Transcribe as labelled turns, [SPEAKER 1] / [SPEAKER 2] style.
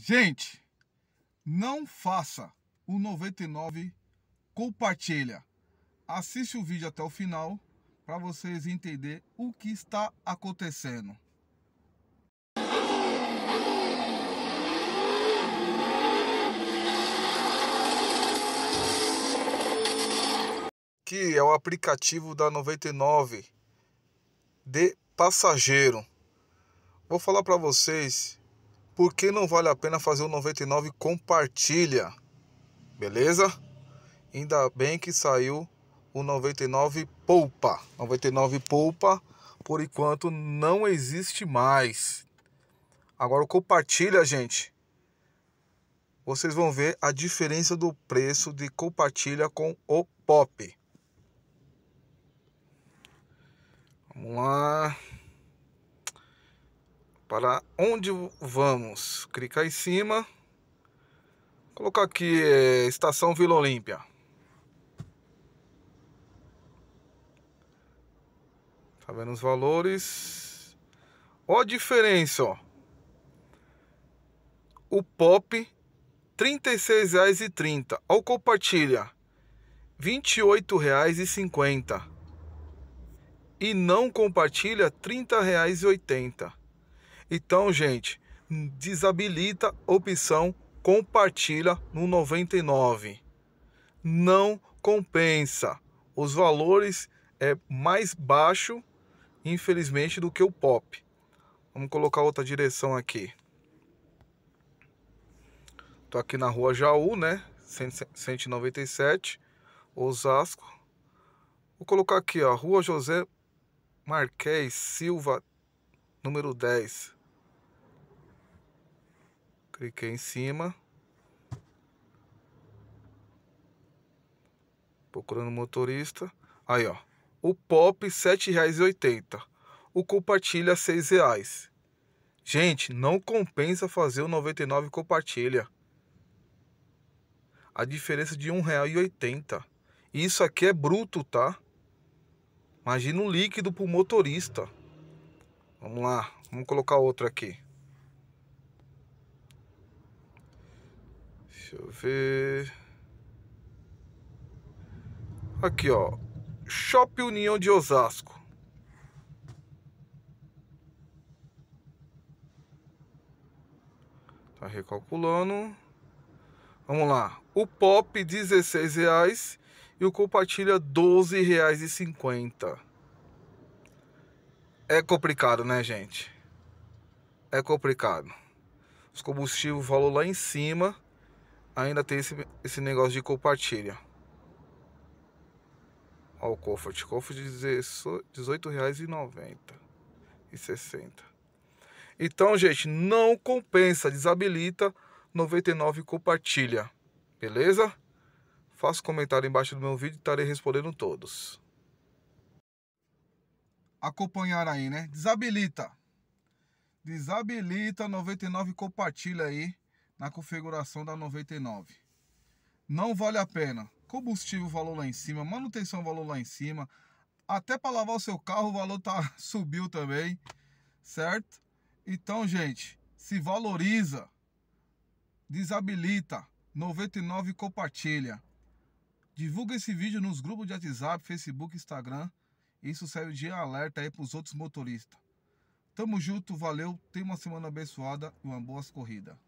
[SPEAKER 1] Gente, não faça o 99 compartilha. Assiste o vídeo até o final para vocês entender o que está acontecendo. Que é o aplicativo da 99 de passageiro. Vou falar para vocês por que não vale a pena fazer o 99 compartilha? Beleza? Ainda bem que saiu o 99 poupa. 99 poupa, por enquanto não existe mais. Agora o compartilha, gente. Vocês vão ver a diferença do preço de compartilha com o pop. Vamos lá para onde vamos. aí em cima. Colocar aqui é, Estação Vila Olímpia. Tá vendo os valores? Ó a diferença, ó. O pop R$ 36,30. Ó compartilha R$ 28,50. E não compartilha R$ 30,80. Então, gente, desabilita a opção compartilha no 99. Não compensa. Os valores é mais baixo, infelizmente, do que o pop. Vamos colocar outra direção aqui. Tô aqui na rua Jaú, né? 197, Osasco. Vou colocar aqui, ó, Rua José Marquês Silva, número 10 cliquei em cima, procurando motorista, aí ó, o pop R$ 7,80, o compartilha R$ 6,00. Gente, não compensa fazer o 99 compartilha. A diferença de R$ 1,80. Isso aqui é bruto, tá? Imagina um líquido pro motorista. Vamos lá, vamos colocar outro aqui. Deixa eu ver. Aqui, ó. Shopping União de Osasco. Tá recalculando. Vamos lá. O pop R$16,00 e o compartilha R$12,50. É complicado, né, gente? É complicado. Os combustíveis valor lá em cima ainda tem esse, esse negócio de compartilha. Olha o Comfort. Comfort de R$18,90 e 60. Então, gente, não compensa. Desabilita 99 compartilha. Beleza? Faça um comentário embaixo do meu vídeo e estarei respondendo todos. Acompanhar aí, né? Desabilita. Desabilita 99 compartilha aí na configuração da 99. Não vale a pena. Combustível valor lá em cima, manutenção valor lá em cima, até para lavar o seu carro o valor tá subiu também, certo? Então, gente, se valoriza, desabilita 99 compartilha. Divulga esse vídeo nos grupos de WhatsApp, Facebook, Instagram. Isso serve de alerta aí para os outros motoristas. Tamo junto, valeu, tenha uma semana abençoada e uma boa corrida.